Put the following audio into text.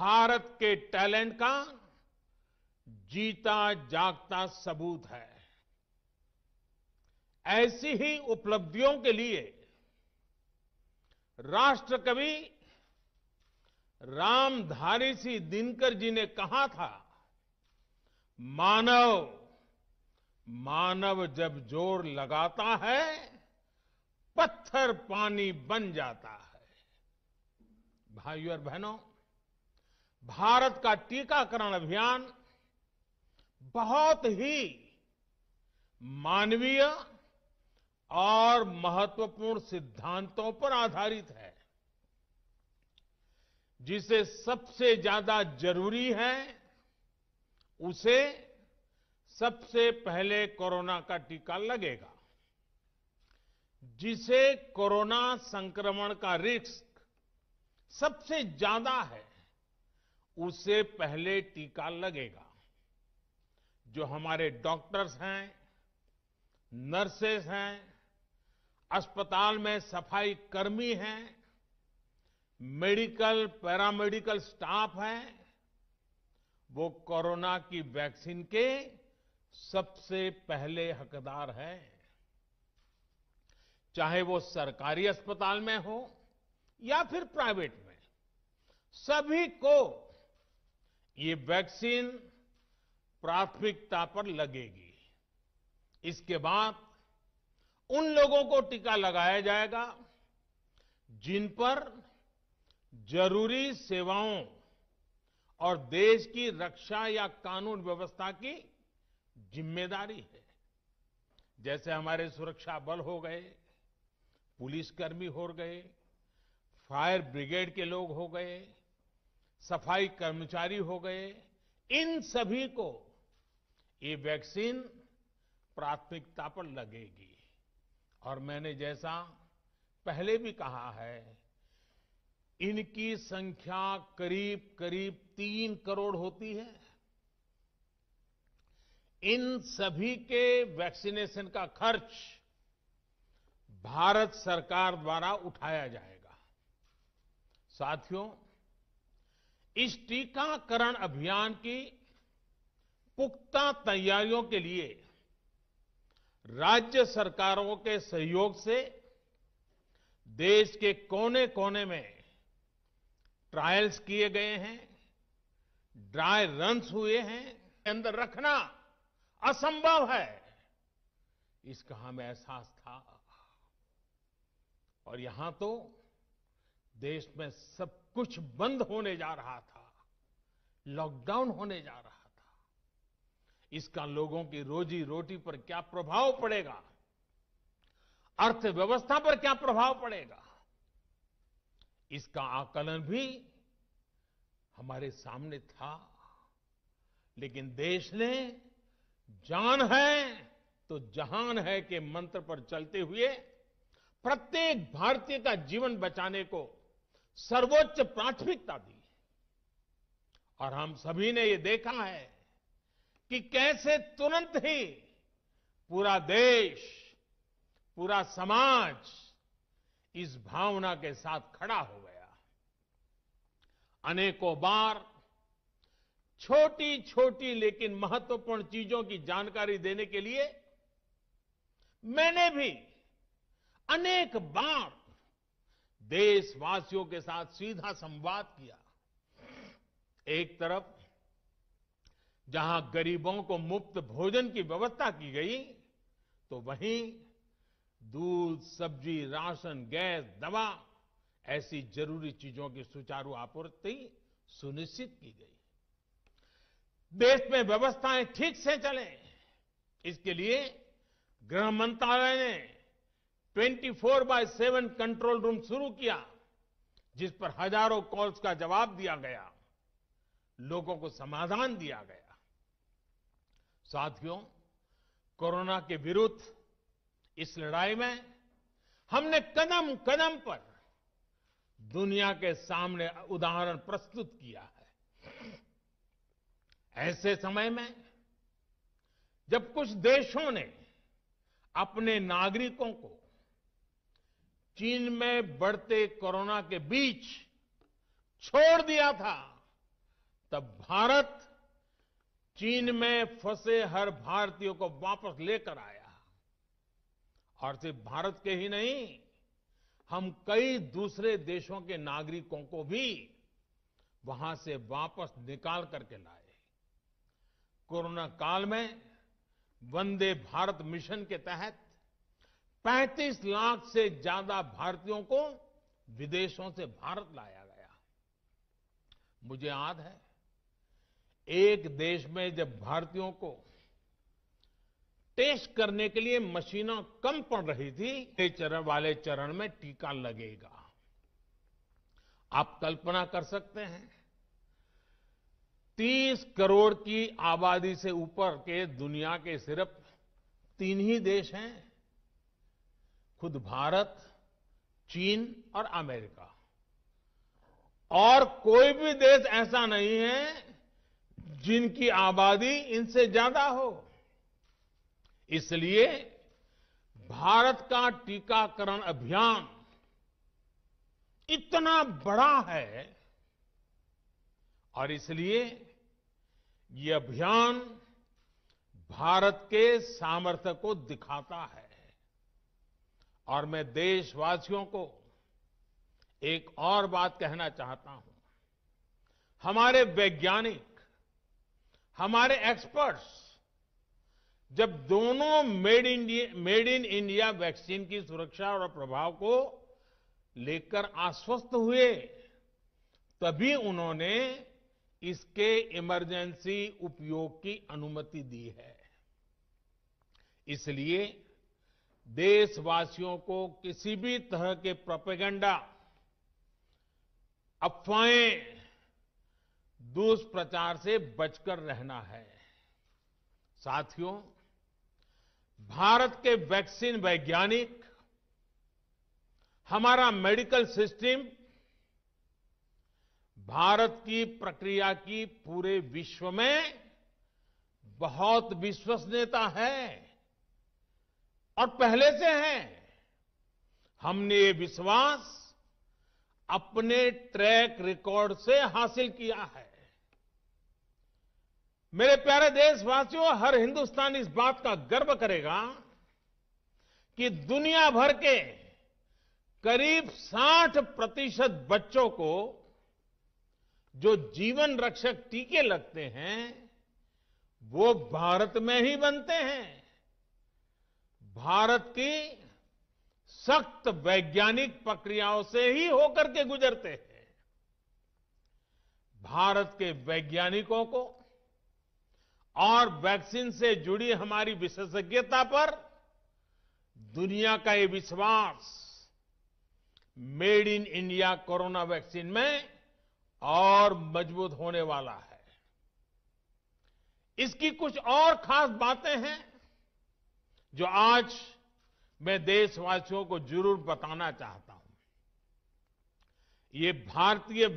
भारत के टैलेंट का जीता जागता सबूत है ऐसी ही उपलब्धियों के लिए राष्ट्रकवि रामधारी सिंह दिनकर जी ने कहा था मानव मानव जब जोर लगाता है पत्थर पानी बन जाता है भाइयों और बहनों भारत का टीकाकरण अभियान बहुत ही मानवीय और महत्वपूर्ण सिद्धांतों पर आधारित है जिसे सबसे ज्यादा जरूरी है उसे सबसे पहले कोरोना का टीका लगेगा जिसे कोरोना संक्रमण का रिस्क सबसे ज्यादा है उसे पहले टीका लगेगा जो हमारे डॉक्टर्स हैं नर्सेस हैं अस्पताल में सफाई कर्मी हैं मेडिकल पैरामेडिकल स्टाफ हैं वो कोरोना की वैक्सीन के सबसे पहले हकदार हैं चाहे वो सरकारी अस्पताल में हो या फिर प्राइवेट में सभी को ये वैक्सीन प्राथमिकता पर लगेगी इसके बाद उन लोगों को टीका लगाया जाएगा जिन पर जरूरी सेवाओं और देश की रक्षा या कानून व्यवस्था की जिम्मेदारी है जैसे हमारे सुरक्षा बल हो गए पुलिसकर्मी हो गए फायर ब्रिगेड के लोग हो गए सफाई कर्मचारी हो गए इन सभी को ये वैक्सीन प्राथमिकता पर लगेगी और मैंने जैसा पहले भी कहा है इनकी संख्या करीब करीब तीन करोड़ होती है इन सभी के वैक्सीनेशन का खर्च भारत सरकार द्वारा उठाया जाएगा साथियों इस टीकाकरण अभियान की पुख्ता तैयारियों के लिए राज्य सरकारों के सहयोग से देश के कोने कोने में ट्रायल्स किए गए हैं ड्राई रन्स हुए हैं अंदर रखना असंभव है इसका हमें एहसास था और यहां तो देश में सब कुछ बंद होने जा रहा था लॉकडाउन होने जा रहा था इसका लोगों की रोजी रोटी पर क्या प्रभाव पड़ेगा अर्थव्यवस्था पर क्या प्रभाव पड़ेगा इसका आकलन भी हमारे सामने था लेकिन देश ने जान है तो जहान है के मंत्र पर चलते हुए प्रत्येक भारतीय का जीवन बचाने को सर्वोच्च प्राथमिकता दी और हम सभी ने ये देखा है कि कैसे तुरंत ही पूरा देश पूरा समाज इस भावना के साथ खड़ा हो गया अनेकों बार छोटी छोटी लेकिन महत्वपूर्ण चीजों की जानकारी देने के लिए मैंने भी अनेक बार देशवासियों के साथ सीधा संवाद किया एक तरफ जहां गरीबों को मुफ्त भोजन की व्यवस्था की गई तो वहीं दूध सब्जी राशन गैस दवा ऐसी जरूरी चीजों की सुचारू आपूर्ति सुनिश्चित की गई देश में व्यवस्थाएं ठीक से चलें इसके लिए गृह मंत्रालय ने twenty four by seven control room शुरू किया जिस पर हजारों कॉल्स का जवाब दिया गया लोगों को समाधान दिया गया साथियों कोरोना के विरुद्ध इस लड़ाई में हमने कदम कदम पर दुनिया के सामने उदाहरण प्रस्तुत किया है ऐसे समय में जब कुछ देशों ने अपने नागरिकों को चीन में बढ़ते कोरोना के बीच छोड़ दिया था तब भारत चीन में फंसे हर भारतीयों को वापस लेकर आया और सिर्फ भारत के ही नहीं हम कई दूसरे देशों के नागरिकों को भी वहां से वापस निकाल करके लाए कोरोना काल में वंदे भारत मिशन के तहत 35 लाख से ज्यादा भारतीयों को विदेशों से भारत लाया गया मुझे याद है एक देश में जब भारतीयों को टेस्ट करने के लिए मशीनों कम पड़ रही थी चरण वाले चरण में टीका लगेगा आप कल्पना कर सकते हैं 30 करोड़ की आबादी से ऊपर के दुनिया के सिर्फ तीन ही देश हैं खुद भारत चीन और अमेरिका और कोई भी देश ऐसा नहीं है जिनकी आबादी इनसे ज्यादा हो इसलिए भारत का टीकाकरण अभियान इतना बड़ा है और इसलिए ये अभियान भारत के सामर्थ्य को दिखाता है और मैं देशवासियों को एक और बात कहना चाहता हूं हमारे वैज्ञानिक हमारे एक्सपर्ट्स जब दोनों made India made in India vaccine की सुरक्षा और प्रभाव को लेकर आश्वस्त हुए तभी उन्होंने इसके इमरजेंसी उपयोग की अनुमति दी है इसलिए देशवासियों को किसी भी तरह के प्रोपेगेंडा अफवाहें दुष्प्रचार से बचकर रहना है साथियों भारत के वैक्सीन वैज्ञानिक हमारा मेडिकल सिस्टम भारत की प्रक्रिया की पूरे विश्व में बहुत विश्वसनीयता है और पहले से हैं हमने ये विश्वास अपने ट्रैक रिकॉर्ड से हासिल किया है मेरे प्यारे देशवासियों हर हिंदुस्तान इस बात का गर्व करेगा कि दुनिया भर के करीब 60 प्रतिशत बच्चों को जो जीवन रक्षक टीके लगते हैं वो भारत में ही बनते हैं भारत की सख्त वैज्ञानिक प्रक्रियाओं से ही होकर के गुजरते हैं भारत के वैज्ञानिकों को और वैक्सीन से जुड़ी हमारी विशेषज्ञता पर दुनिया का ये विश्वास made in India corona vaccine में और मजबूत होने वाला है इसकी कुछ और खास बातें हैं जो आज मैं देशवासियों को जरूर बताना चाहता हूं ये भारतीय